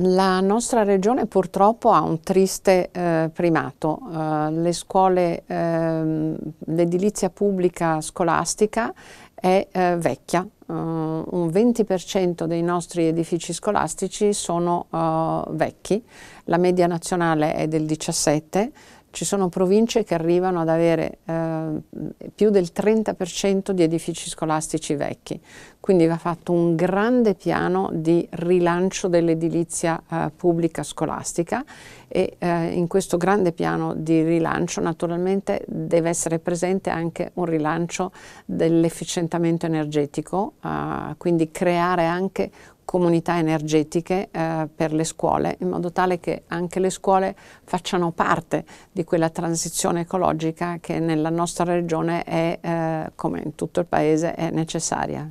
La nostra regione purtroppo ha un triste eh, primato. Eh, le scuole, eh, l'edilizia pubblica scolastica è eh, vecchia. Eh, un 20% dei nostri edifici scolastici sono eh, vecchi, la media nazionale è del 17%, ci sono province che arrivano ad avere eh, più del 30% di edifici scolastici vecchi, quindi va fatto un grande piano di rilancio dell'edilizia eh, pubblica scolastica e eh, in questo grande piano di rilancio naturalmente deve essere presente anche un rilancio dell'efficientamento energetico, eh, quindi creare anche comunità energetiche eh, per le scuole, in modo tale che anche le scuole facciano parte di quella transizione ecologica che nella nostra regione è, eh, come in tutto il paese, è necessaria.